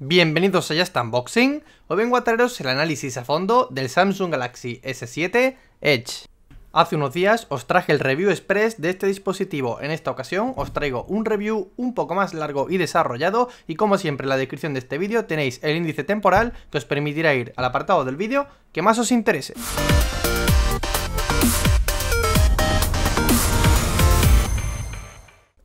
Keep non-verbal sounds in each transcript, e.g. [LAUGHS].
Bienvenidos a Just Unboxing, hoy vengo a traeros el análisis a fondo del Samsung Galaxy S7 Edge. Hace unos días os traje el review express de este dispositivo, en esta ocasión os traigo un review un poco más largo y desarrollado y como siempre en la descripción de este vídeo tenéis el índice temporal que os permitirá ir al apartado del vídeo que más os interese.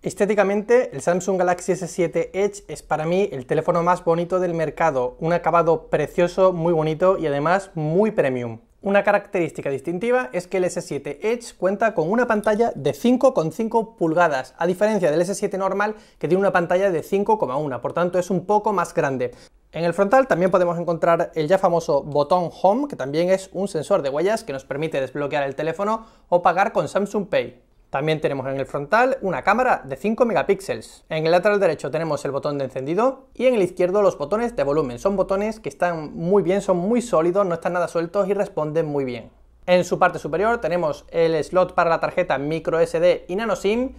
Estéticamente, el Samsung Galaxy S7 Edge es para mí el teléfono más bonito del mercado, un acabado precioso, muy bonito y además muy premium. Una característica distintiva es que el S7 Edge cuenta con una pantalla de 5,5 pulgadas, a diferencia del S7 normal que tiene una pantalla de 5,1, por tanto es un poco más grande. En el frontal también podemos encontrar el ya famoso botón Home, que también es un sensor de huellas que nos permite desbloquear el teléfono o pagar con Samsung Pay. También tenemos en el frontal una cámara de 5 megapíxeles. En el lateral derecho tenemos el botón de encendido y en el izquierdo los botones de volumen. Son botones que están muy bien, son muy sólidos, no están nada sueltos y responden muy bien. En su parte superior tenemos el slot para la tarjeta micro SD y nano SIM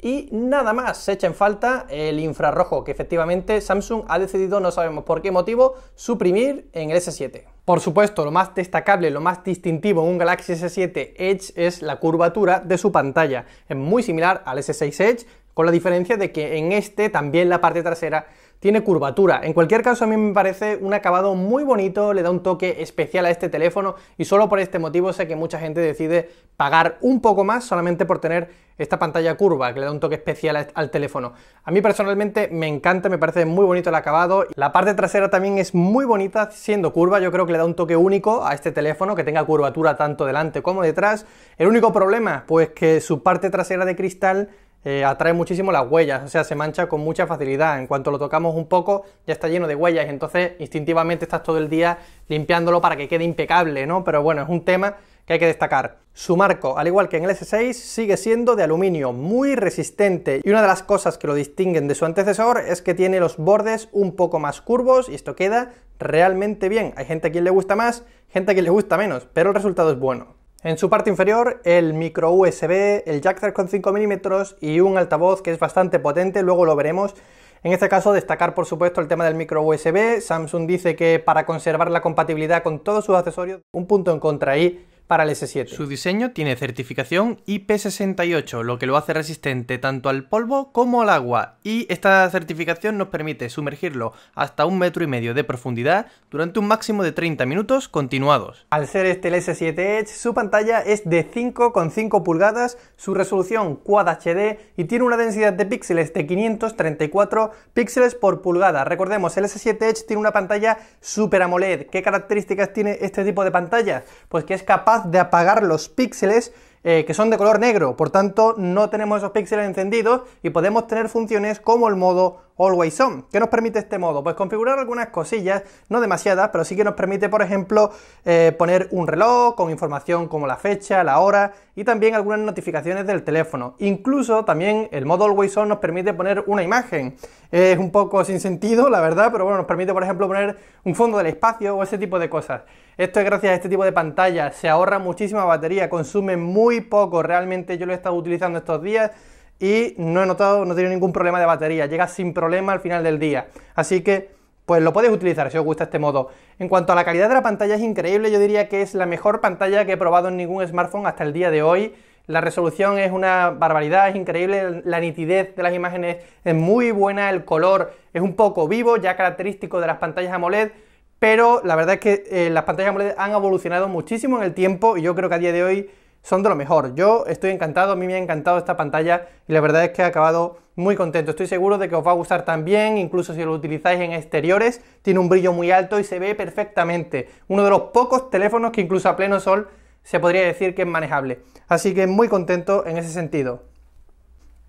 y nada más, se echa en falta el infrarrojo que efectivamente Samsung ha decidido, no sabemos por qué motivo, suprimir en el S7. Por supuesto, lo más destacable, lo más distintivo en un Galaxy S7 Edge es la curvatura de su pantalla. Es muy similar al S6 Edge, con la diferencia de que en este también la parte trasera tiene curvatura. En cualquier caso, a mí me parece un acabado muy bonito, le da un toque especial a este teléfono y solo por este motivo sé que mucha gente decide pagar un poco más solamente por tener esta pantalla curva que le da un toque especial al teléfono. A mí personalmente me encanta, me parece muy bonito el acabado. La parte trasera también es muy bonita siendo curva, yo creo que le da un toque único a este teléfono, que tenga curvatura tanto delante como detrás. El único problema, pues que su parte trasera de cristal eh, atrae muchísimo las huellas, o sea, se mancha con mucha facilidad. En cuanto lo tocamos un poco, ya está lleno de huellas, entonces instintivamente estás todo el día limpiándolo para que quede impecable, ¿no? Pero bueno, es un tema que hay que destacar. Su marco, al igual que en el S6, sigue siendo de aluminio, muy resistente y una de las cosas que lo distinguen de su antecesor es que tiene los bordes un poco más curvos y esto queda realmente bien. Hay gente a quien le gusta más, gente a quien le gusta menos, pero el resultado es bueno. En su parte inferior, el micro USB, el jack 3,5 mm y un altavoz que es bastante potente, luego lo veremos. En este caso, destacar por supuesto el tema del micro USB. Samsung dice que para conservar la compatibilidad con todos sus accesorios, un punto en contra ahí para el S7. Su diseño tiene certificación IP68, lo que lo hace resistente tanto al polvo como al agua, y esta certificación nos permite sumergirlo hasta un metro y medio de profundidad durante un máximo de 30 minutos continuados. Al ser este el S7 Edge, su pantalla es de 5,5 pulgadas, su resolución Quad HD y tiene una densidad de píxeles de 534 píxeles por pulgada. Recordemos, el S7 Edge tiene una pantalla Super AMOLED. ¿Qué características tiene este tipo de pantallas? Pues que es capaz de apagar los píxeles eh, que son de color negro, por tanto no tenemos esos píxeles encendidos y podemos tener funciones como el modo Always On. ¿Qué nos permite este modo? Pues configurar algunas cosillas, no demasiadas, pero sí que nos permite, por ejemplo, eh, poner un reloj con información como la fecha, la hora y también algunas notificaciones del teléfono. Incluso también el modo Always On nos permite poner una imagen. Es un poco sin sentido, la verdad, pero bueno, nos permite, por ejemplo, poner un fondo del espacio o ese tipo de cosas. Esto es gracias a este tipo de pantallas, se ahorra muchísima batería, consume muy poco, realmente yo lo he estado utilizando estos días y no he notado, no he tenido ningún problema de batería, llega sin problema al final del día. Así que, pues lo podéis utilizar si os gusta este modo. En cuanto a la calidad de la pantalla es increíble, yo diría que es la mejor pantalla que he probado en ningún smartphone hasta el día de hoy. La resolución es una barbaridad, es increíble, la nitidez de las imágenes es muy buena, el color es un poco vivo, ya característico de las pantallas AMOLED, pero la verdad es que eh, las pantallas AMOLED han evolucionado muchísimo en el tiempo y yo creo que a día de hoy son de lo mejor. Yo estoy encantado, a mí me ha encantado esta pantalla y la verdad es que he acabado muy contento. Estoy seguro de que os va a gustar también, incluso si lo utilizáis en exteriores, tiene un brillo muy alto y se ve perfectamente. Uno de los pocos teléfonos que incluso a pleno sol se podría decir que es manejable. Así que muy contento en ese sentido.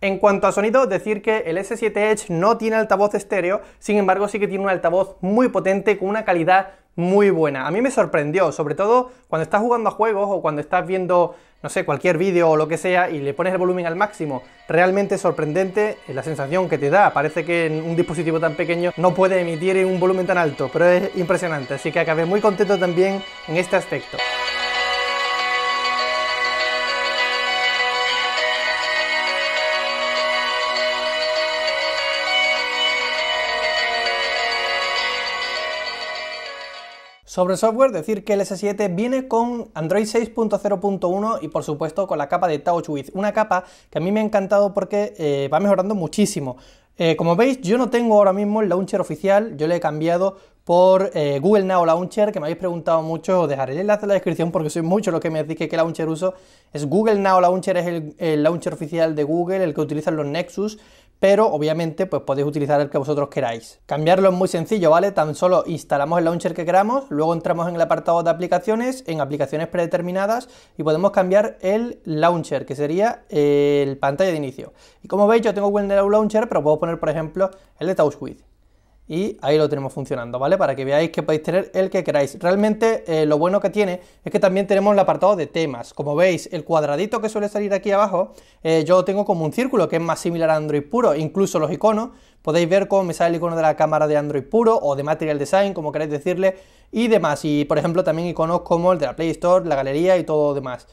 En cuanto a sonido, decir que el S7 Edge no tiene altavoz estéreo, sin embargo sí que tiene un altavoz muy potente con una calidad muy buena. A mí me sorprendió, sobre todo cuando estás jugando a juegos o cuando estás viendo, no sé, cualquier vídeo o lo que sea y le pones el volumen al máximo. Realmente sorprendente eh, la sensación que te da. Parece que en un dispositivo tan pequeño no puede emitir un volumen tan alto, pero es impresionante. Así que acabé muy contento también en este aspecto. Sobre software, decir que el S7 viene con Android 6.0.1 y por supuesto con la capa de TouchWiz, una capa que a mí me ha encantado porque eh, va mejorando muchísimo. Eh, como veis, yo no tengo ahora mismo el launcher oficial, yo le he cambiado por eh, Google Now Launcher, que me habéis preguntado mucho, dejaré el enlace en la descripción porque soy mucho lo que me decís que qué launcher uso. Es Google Now Launcher, es el, el launcher oficial de Google, el que utilizan los Nexus pero obviamente pues podéis utilizar el que vosotros queráis. Cambiarlo es muy sencillo, ¿vale? Tan solo instalamos el launcher que queramos, luego entramos en el apartado de aplicaciones, en aplicaciones predeterminadas y podemos cambiar el launcher, que sería eh, el pantalla de inicio. Y como veis yo tengo un Launcher, pero puedo poner por ejemplo el de TouchWiz y ahí lo tenemos funcionando, ¿vale? Para que veáis que podéis tener el que queráis. Realmente eh, lo bueno que tiene es que también tenemos el apartado de temas. Como veis, el cuadradito que suele salir aquí abajo, eh, yo lo tengo como un círculo que es más similar a Android puro, incluso los iconos. Podéis ver cómo me sale el icono de la cámara de Android puro o de Material Design, como queréis decirle, y demás. Y por ejemplo también iconos como el de la Play Store, la galería y todo demás.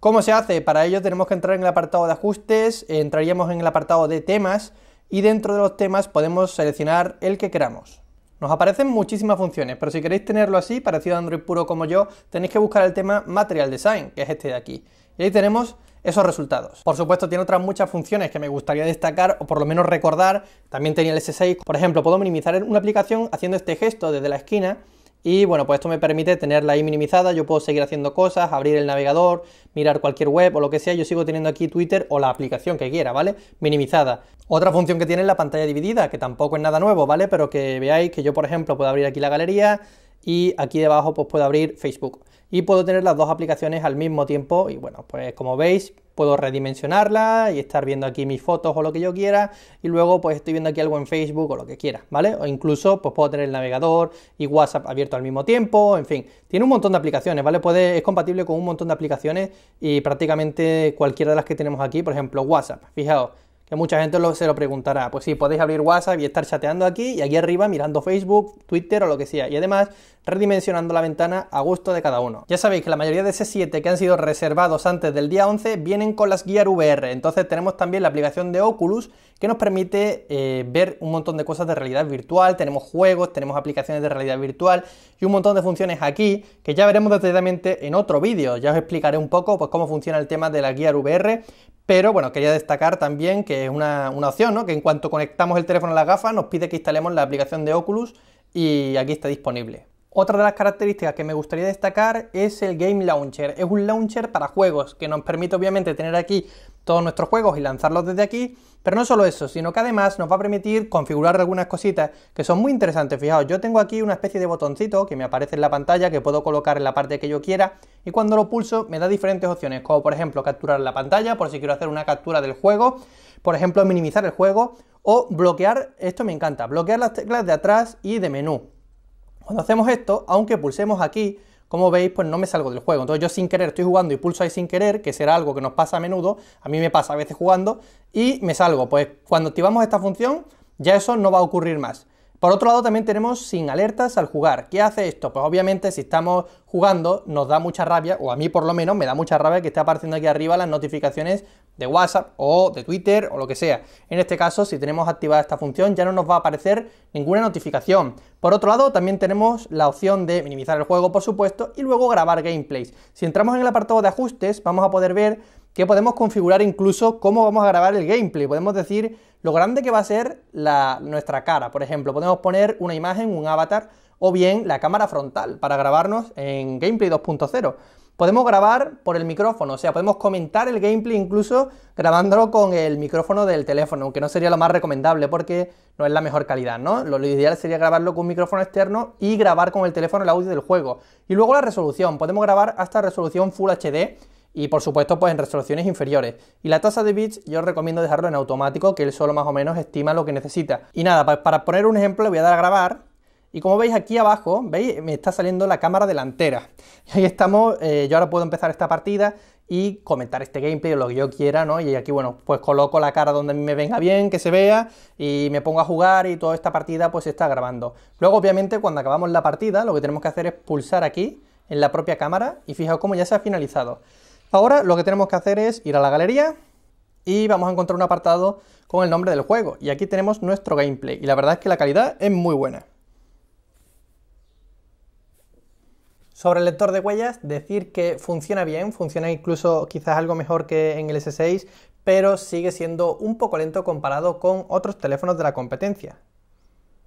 ¿Cómo se hace? Para ello tenemos que entrar en el apartado de ajustes, entraríamos en el apartado de temas, y dentro de los temas podemos seleccionar el que queramos. Nos aparecen muchísimas funciones, pero si queréis tenerlo así, parecido a Android puro como yo, tenéis que buscar el tema Material Design, que es este de aquí. Y ahí tenemos esos resultados. Por supuesto, tiene otras muchas funciones que me gustaría destacar o por lo menos recordar. También tenía el S6. Por ejemplo, puedo minimizar una aplicación haciendo este gesto desde la esquina y bueno, pues esto me permite tenerla ahí minimizada, yo puedo seguir haciendo cosas, abrir el navegador, mirar cualquier web o lo que sea, yo sigo teniendo aquí Twitter o la aplicación que quiera, ¿vale? Minimizada. Otra función que tiene es la pantalla dividida, que tampoco es nada nuevo, ¿vale? Pero que veáis que yo, por ejemplo, puedo abrir aquí la galería y aquí debajo pues puedo abrir Facebook. Y puedo tener las dos aplicaciones al mismo tiempo y bueno, pues como veis, puedo redimensionarla y estar viendo aquí mis fotos o lo que yo quiera y luego pues estoy viendo aquí algo en Facebook o lo que quiera, ¿vale? O incluso pues puedo tener el navegador y WhatsApp abierto al mismo tiempo, en fin, tiene un montón de aplicaciones, ¿vale? Puede, es compatible con un montón de aplicaciones y prácticamente cualquiera de las que tenemos aquí, por ejemplo WhatsApp, fijaos mucha gente lo, se lo preguntará. Pues sí, podéis abrir WhatsApp y estar chateando aquí y aquí arriba mirando Facebook, Twitter o lo que sea. Y además, redimensionando la ventana a gusto de cada uno. Ya sabéis que la mayoría de ese 7 que han sido reservados antes del día 11 vienen con las guías VR. Entonces tenemos también la aplicación de Oculus que nos permite eh, ver un montón de cosas de realidad virtual, tenemos juegos, tenemos aplicaciones de realidad virtual y un montón de funciones aquí que ya veremos detalladamente en otro vídeo. Ya os explicaré un poco pues, cómo funciona el tema de la guías VR, pero bueno, quería destacar también que es una, opción, ¿no? Que en cuanto conectamos el teléfono a las gafas nos pide que instalemos la aplicación de Oculus y aquí está disponible. Otra de las características que me gustaría destacar es el Game Launcher. Es un launcher para juegos que nos permite obviamente tener aquí todos nuestros juegos y lanzarlos desde aquí. Pero no solo eso, sino que además nos va a permitir configurar algunas cositas que son muy interesantes. Fijaos, yo tengo aquí una especie de botoncito que me aparece en la pantalla que puedo colocar en la parte que yo quiera y cuando lo pulso me da diferentes opciones, como por ejemplo capturar la pantalla por si quiero hacer una captura del juego, por ejemplo minimizar el juego o bloquear, esto me encanta, bloquear las teclas de atrás y de menú. Cuando hacemos esto, aunque pulsemos aquí, como veis, pues no me salgo del juego. Entonces yo sin querer estoy jugando y pulso ahí sin querer, que será algo que nos pasa a menudo, a mí me pasa a veces jugando, y me salgo. Pues cuando activamos esta función, ya eso no va a ocurrir más. Por otro lado también tenemos sin alertas al jugar. ¿Qué hace esto? Pues obviamente si estamos jugando nos da mucha rabia, o a mí por lo menos me da mucha rabia que esté apareciendo aquí arriba las notificaciones de WhatsApp o de Twitter o lo que sea. En este caso si tenemos activada esta función ya no nos va a aparecer ninguna notificación. Por otro lado también tenemos la opción de minimizar el juego por supuesto y luego grabar gameplays. Si entramos en el apartado de ajustes vamos a poder ver que podemos configurar incluso cómo vamos a grabar el gameplay. Podemos decir lo grande que va a ser nuestra cara. Por ejemplo, podemos poner una imagen, un avatar o bien la cámara frontal para grabarnos en gameplay 2.0. Podemos grabar por el micrófono, o sea, podemos comentar el gameplay incluso grabándolo con el micrófono del teléfono, aunque no sería lo más recomendable porque no es la mejor calidad, ¿no? lo, ideal sería grabarlo con un micrófono externo y grabar con el teléfono el audio del juego. Y luego la resolución, podemos grabar hasta resolución Full HD y por supuesto pues en resoluciones inferiores. Y la tasa de bits yo recomiendo dejarlo en automático, que él solo más o menos estima lo que necesita. Y nada, para poner un ejemplo le voy a dar a grabar y como veis aquí abajo, veis, me está saliendo la cámara delantera. Y ahí estamos, eh, yo ahora puedo empezar esta partida y comentar este gameplay o lo que yo quiera, ¿no? Y aquí, bueno, pues coloco la cara donde me venga bien, que se vea, y me pongo a jugar y toda esta partida pues se está grabando. Luego, obviamente, cuando acabamos la partida, lo que tenemos que hacer es pulsar aquí en la propia cámara y fijaos cómo ya se ha finalizado. Ahora lo que tenemos que hacer es ir a la galería y vamos a encontrar un apartado con el nombre del juego. Y aquí tenemos nuestro gameplay. Y la verdad es que la calidad es muy buena. Sobre el lector de huellas, decir que funciona bien, funciona incluso quizás algo mejor que en el S6, pero sigue siendo un poco lento comparado con otros teléfonos de la competencia.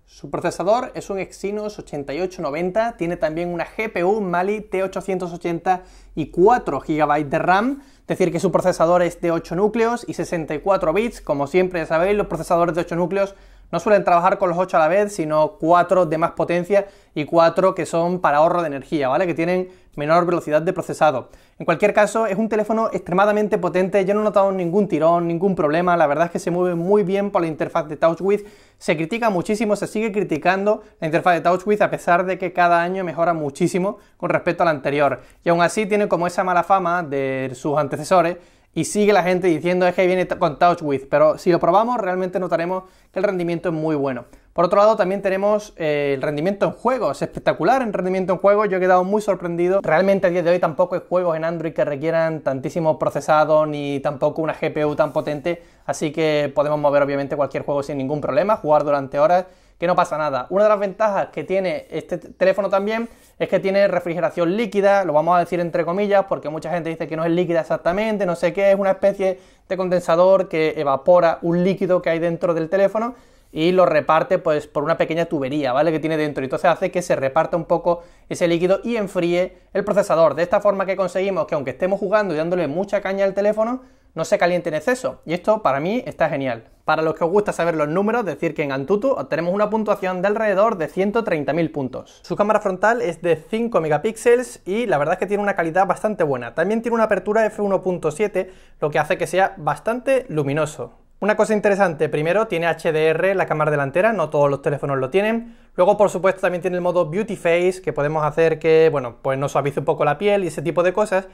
Su procesador es un Exynos 8890, tiene también una GPU Mali T880 y 4 GB de RAM, es decir, que su procesador es de 8 núcleos y 64 bits, como siempre ya sabéis, los procesadores de 8 núcleos no suelen trabajar con los 8 a la vez, sino 4 de más potencia y 4 que son para ahorro de energía, ¿vale? Que tienen menor velocidad de procesado. En cualquier caso, es un teléfono extremadamente potente, yo no he notado ningún tirón, ningún problema, la verdad es que se mueve muy bien por la interfaz de TouchWiz, se critica muchísimo, se sigue criticando la interfaz de TouchWiz a pesar de que cada año mejora muchísimo con respecto al anterior. Y aún así tiene como esa mala fama de sus antecesores, y sigue la gente diciendo es que viene con TouchWiz, pero si lo probamos realmente notaremos que el rendimiento es muy bueno. Por otro lado también tenemos eh, el rendimiento en juegos, espectacular en rendimiento en juegos, yo he quedado muy sorprendido. Realmente a día de hoy tampoco hay juegos en Android que requieran tantísimo procesado ni tampoco una GPU tan potente, así que podemos mover obviamente cualquier juego sin ningún problema, jugar durante horas que no pasa nada. Una de las ventajas que tiene este teléfono también es que tiene refrigeración líquida, lo vamos a decir entre comillas, porque mucha gente dice que no es líquida exactamente, no sé qué, es una especie de condensador que evapora un líquido que hay dentro del teléfono y lo reparte pues por una pequeña tubería, ¿vale? Que tiene dentro. Y entonces hace que se reparta un poco ese líquido y enfríe el procesador. De esta forma que conseguimos que aunque estemos jugando y dándole mucha caña al teléfono, no se caliente en exceso. Y esto para mí está genial. Para los que os gusta saber los números, decir que en Antutu obtenemos una puntuación de alrededor de 130.000 puntos. Su cámara frontal es de 5 megapíxeles y la verdad es que tiene una calidad bastante buena. También tiene una apertura f1.7, lo que hace que sea bastante luminoso. Una cosa interesante, primero tiene HDR la cámara delantera, no todos los teléfonos lo tienen. Luego, por supuesto, también tiene el modo Beauty Face, que podemos hacer que, bueno, pues nos suavice un poco la piel y ese tipo de cosas.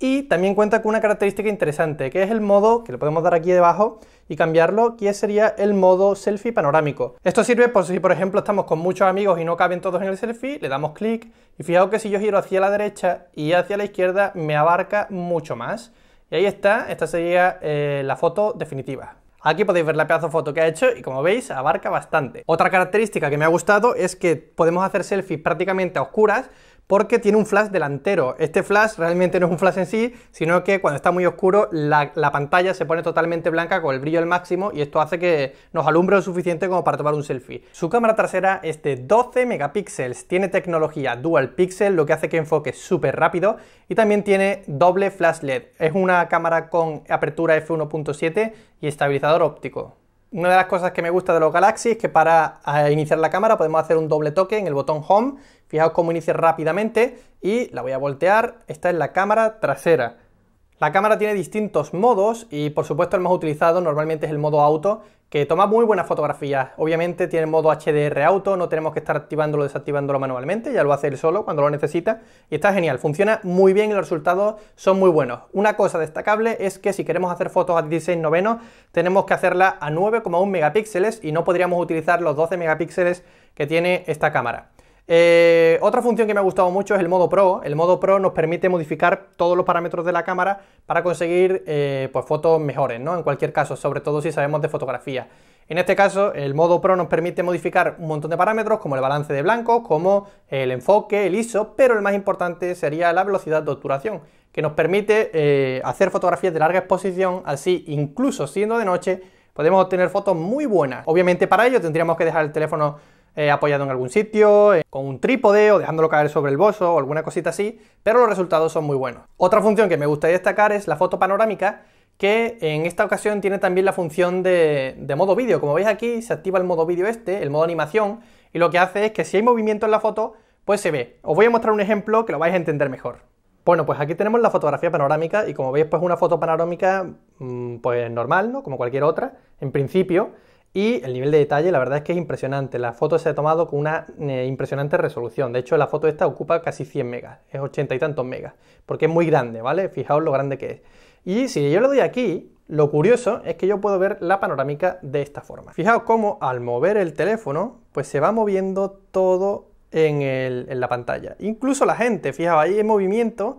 Y también cuenta con una característica interesante, que es el modo, que le podemos dar aquí debajo y cambiarlo, que sería el modo selfie panorámico. Esto sirve por si, por ejemplo, estamos con muchos amigos y no caben todos en el selfie, le damos clic y fijaos que si yo giro hacia la derecha y hacia la izquierda me abarca mucho más. Y ahí está, esta sería eh, la foto definitiva. Aquí podéis ver la pedazo foto que ha hecho y como veis abarca bastante. Otra característica que me ha gustado es que podemos hacer selfies prácticamente a oscuras porque tiene un flash delantero. Este flash realmente no es un flash en sí, sino que cuando está muy oscuro la, pantalla se pone totalmente blanca con el brillo al máximo y esto hace que nos alumbre lo suficiente como para tomar un selfie. Su cámara trasera es de 12 megapíxeles, tiene tecnología dual pixel, lo que hace que enfoque súper rápido y también tiene doble flash LED. Es una cámara con apertura f1.7 y estabilizador óptico. Una de las cosas que me gusta de los Galaxy es que para iniciar la cámara podemos hacer un doble toque en el botón Home. Fijaos cómo inicia rápidamente y la voy a voltear. Esta es la cámara trasera. La cámara tiene distintos modos y por supuesto el más utilizado normalmente es el modo auto, que toma muy buenas fotografías. Obviamente tiene modo HDR auto, no tenemos que estar activándolo o desactivándolo manualmente, ya lo hace él solo cuando lo necesita y está genial, funciona muy bien y los resultados son muy buenos. Una cosa destacable es que si queremos hacer fotos a 16 novenos tenemos que hacerla a 9,1 megapíxeles y no podríamos utilizar los 12 megapíxeles que tiene esta cámara. Eh, otra función que me ha gustado mucho es el modo Pro. El modo Pro nos permite modificar todos los parámetros de la cámara para conseguir eh, pues, fotos mejores, ¿no? En cualquier caso, sobre todo si sabemos de fotografía. En este caso, el modo Pro nos permite modificar un montón de parámetros como el balance de blanco, como el enfoque, el ISO, pero el más importante sería la velocidad de obturación, que nos permite eh, hacer fotografías de larga exposición, así incluso siendo de noche, podemos obtener fotos muy buenas. Obviamente para ello tendríamos que dejar el teléfono apoyado en algún sitio, eh, con un trípode o dejándolo caer sobre el bolso o alguna cosita así, pero los resultados son muy buenos. Otra función que me gustaría destacar es la foto panorámica, que en esta ocasión tiene también la función de, de modo vídeo. Como veis aquí, se activa el modo vídeo este, el modo animación, y lo que hace es que si hay movimiento en la foto, pues se ve. Os voy a mostrar un ejemplo que lo vais a entender mejor. Bueno, pues aquí tenemos la fotografía panorámica y como veis, pues una foto panorámica mm, pues normal, ¿no? Como cualquier otra, en principio. Y el nivel de detalle, la verdad es que es impresionante. La foto se ha tomado con una eh, impresionante resolución. De hecho, la foto esta ocupa casi 100 megas, es 80 y tantos megas, porque es muy grande, ¿vale? Fijaos lo grande que es. Y si yo lo doy aquí, lo curioso es que yo puedo ver la panorámica de esta forma. Fijaos cómo al mover el teléfono, pues se va moviendo todo en, en la pantalla. Incluso la gente, fijaos, ahí en movimiento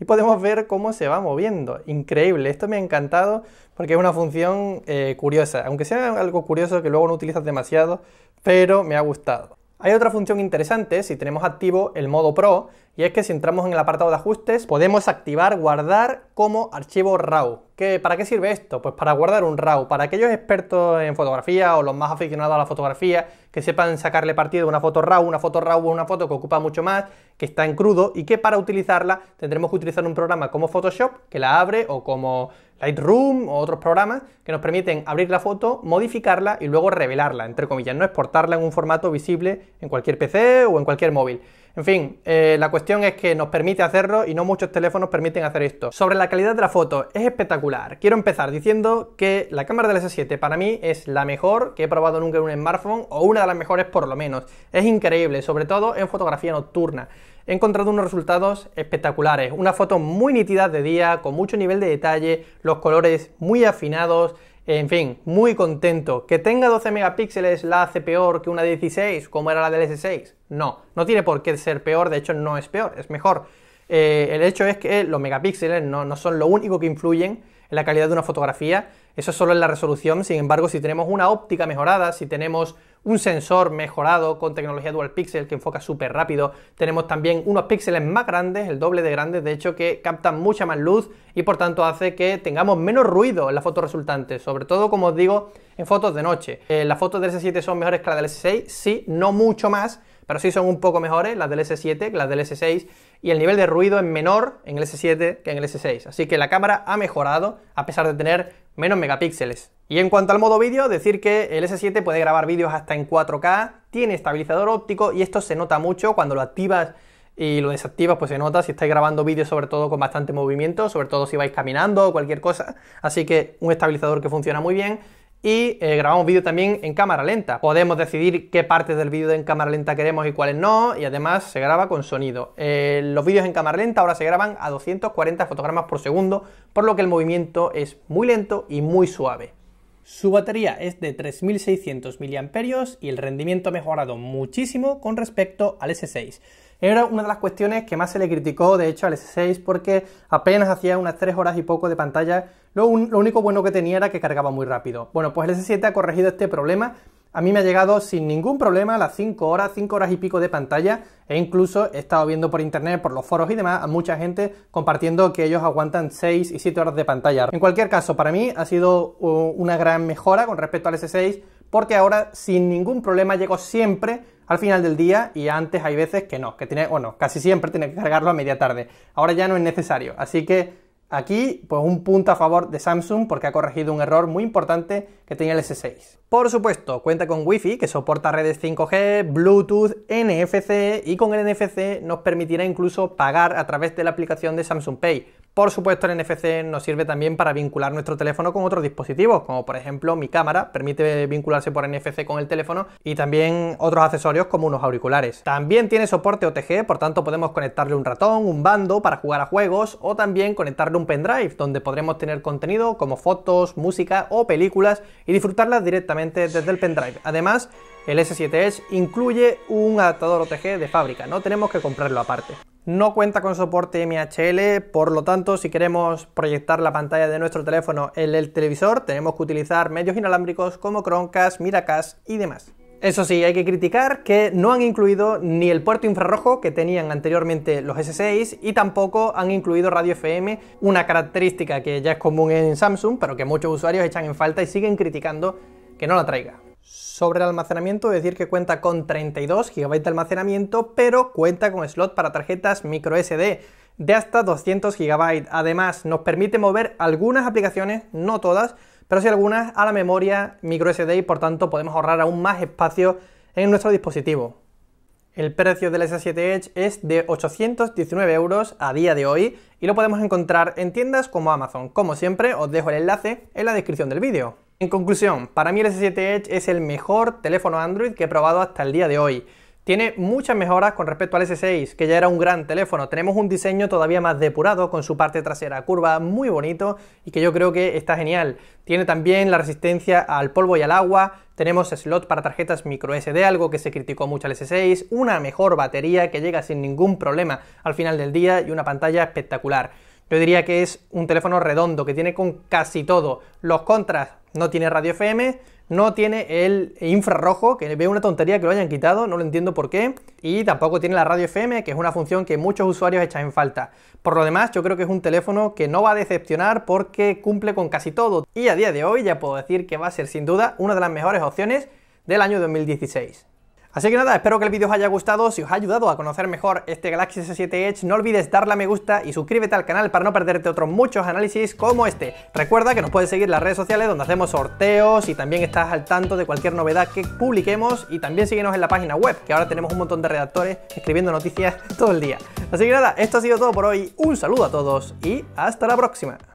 y podemos ver cómo se va moviendo. Increíble, esto me ha encantado porque es una función eh, curiosa, aunque sea algo curioso que luego no utilizas demasiado, pero me ha gustado. Hay otra función interesante si tenemos activo el modo Pro y es que si entramos en el apartado de ajustes podemos activar guardar como archivo RAW. ¿Qué, ¿Para qué sirve esto? Pues para guardar un RAW. Para aquellos expertos en fotografía o los más aficionados a la fotografía que sepan sacarle partido una foto RAW, una foto RAW o una foto que ocupa mucho más, que está en crudo y que para utilizarla tendremos que utilizar un programa como Photoshop que la abre o como Lightroom o otros programas que nos permiten abrir la foto, modificarla y luego revelarla, entre comillas, no exportarla en un formato visible en cualquier PC o en cualquier móvil. En fin, eh, la cuestión es que nos permite hacerlo y no muchos teléfonos permiten hacer esto. Sobre la calidad de la foto, es espectacular. Quiero empezar diciendo que la cámara del S7 para mí es la mejor que he probado nunca en un smartphone o una de las mejores por lo menos. Es increíble, sobre todo en fotografía nocturna he encontrado unos resultados espectaculares. Una foto muy nítida de día, con mucho nivel de detalle, los colores muy afinados, en fin, muy contento. ¿Que tenga 12 megapíxeles la hace peor que una 16, como era la del S6? No, no tiene por qué ser peor, de hecho no es peor, es mejor. Eh, el hecho es que los megapíxeles no, no son lo único que influyen en la calidad de una fotografía, eso solo en la resolución, sin embargo si tenemos una óptica mejorada, si tenemos un sensor mejorado con tecnología dual pixel que enfoca súper rápido, tenemos también unos píxeles más grandes, el doble de grandes de hecho, que captan mucha más luz y por tanto hace que tengamos menos ruido en la foto resultante, sobre todo como os digo en fotos de noche. Eh, las fotos del S7 son mejores que las del S6, sí, no mucho más, pero sí son un poco mejores las del S7 que las del S6 y el nivel de ruido es menor en el S7 que en el S6. Así que la cámara ha mejorado a pesar de tener menos megapíxeles. Y en cuanto al modo vídeo, decir que el S7 puede grabar vídeos hasta en 4K, tiene estabilizador óptico y esto se nota mucho cuando lo activas y lo desactivas, pues se nota si estáis grabando vídeos sobre todo con bastante movimiento, sobre todo si vais caminando o cualquier cosa. Así que un estabilizador que funciona muy bien y eh, grabamos vídeo también en cámara lenta. Podemos decidir qué partes del vídeo en cámara lenta queremos y cuáles no, y además se graba con sonido. Eh, los vídeos en cámara lenta ahora se graban a 240 fotogramas por segundo, por lo que el movimiento es muy lento y muy suave. Su batería es de 3600 mAh y el rendimiento ha mejorado muchísimo con respecto al S6. Era una de las cuestiones que más se le criticó, de hecho, al S6 porque apenas hacía unas 3 horas y poco de pantalla. Lo, único bueno que tenía era que cargaba muy rápido. Bueno, pues el S7 ha corregido este problema. A mí me ha llegado sin ningún problema a las 5 horas, 5 horas y pico de pantalla e incluso he estado viendo por internet, por los foros y demás, a mucha gente compartiendo que ellos aguantan 6 y 7 horas de pantalla. En cualquier caso, para mí ha sido uh, una gran mejora con respecto al S6 porque ahora sin ningún problema llego siempre al final del día y antes hay veces que no, que tiene, bueno, casi siempre tiene que cargarlo a media tarde. Ahora ya no es necesario. Así que aquí, pues un punto a favor de Samsung porque ha corregido un error muy importante que tenía el S6. Por supuesto, cuenta con Wi-Fi que soporta redes 5G, Bluetooth, NFC y con el NFC nos permitirá incluso pagar a través de la aplicación de Samsung Pay por supuesto, el NFC nos sirve también para vincular nuestro teléfono con otros dispositivos, como por ejemplo mi cámara, permite vincularse por NFC con el teléfono y también otros accesorios como unos auriculares. También tiene soporte OTG, por tanto podemos conectarle un ratón, un bando para jugar a juegos o también conectarle un pendrive, donde podremos tener contenido como fotos, música o películas y disfrutarlas directamente desde el pendrive. Además, el S7 Edge incluye un adaptador OTG de fábrica, no tenemos que comprarlo aparte no cuenta con soporte MHL, por lo tanto, si queremos proyectar la pantalla de nuestro teléfono en el televisor, tenemos que utilizar medios inalámbricos como Chromecast, Miracast y demás. Eso sí, hay que criticar que no han incluido ni el puerto infrarrojo que tenían anteriormente los S6 y tampoco han incluido radio FM, una característica que ya es común en Samsung, pero que muchos usuarios echan en falta y siguen criticando que no la traiga. Sobre el almacenamiento, decir que cuenta con 32 GB de almacenamiento, pero cuenta con slot para tarjetas micro SD de hasta 200 GB. Además, nos permite mover algunas aplicaciones, no todas, pero sí algunas a la memoria SD y por tanto podemos ahorrar aún más espacio en nuestro dispositivo. El precio del S7 Edge es de 819 euros a día de hoy y lo podemos encontrar en tiendas como Amazon. Como siempre, os dejo el enlace en la descripción del vídeo. En conclusión, para mí el S7 Edge es el mejor teléfono Android que he probado hasta el día de hoy. Tiene muchas mejoras con respecto al S6, que ya era un gran teléfono. Tenemos un diseño todavía más depurado, con su parte trasera curva muy bonito y que yo creo que está genial. Tiene también la resistencia al polvo y al agua, tenemos slot para tarjetas micro SD, algo que se criticó mucho al S6, una mejor batería que llega sin ningún problema al final del día y una pantalla espectacular. Yo diría que es un teléfono redondo que tiene con casi todo. Los contras, no tiene radio FM, no tiene el infrarrojo, que veo una tontería que lo hayan quitado, no lo entiendo por qué. Y tampoco tiene la radio FM, que es una función que muchos usuarios echan en falta. Por lo demás, yo creo que es un teléfono que no va a decepcionar porque cumple con casi todo. Y a día de hoy ya puedo decir que va a ser sin duda una de las mejores opciones del año 2016. Así que nada, espero que el vídeo os haya gustado, si os ha ayudado a conocer mejor este Galaxy S7 Edge, no olvides darle a me gusta y suscríbete al canal para no perderte otros muchos análisis como este. Recuerda que nos puedes seguir en las redes sociales donde hacemos sorteos y también estás al tanto de cualquier novedad que publiquemos y también síguenos en la página web, que ahora tenemos un montón de redactores escribiendo noticias [LAUGHS] todo el día. Así que nada, esto ha sido todo por hoy, un saludo a todos y hasta la próxima.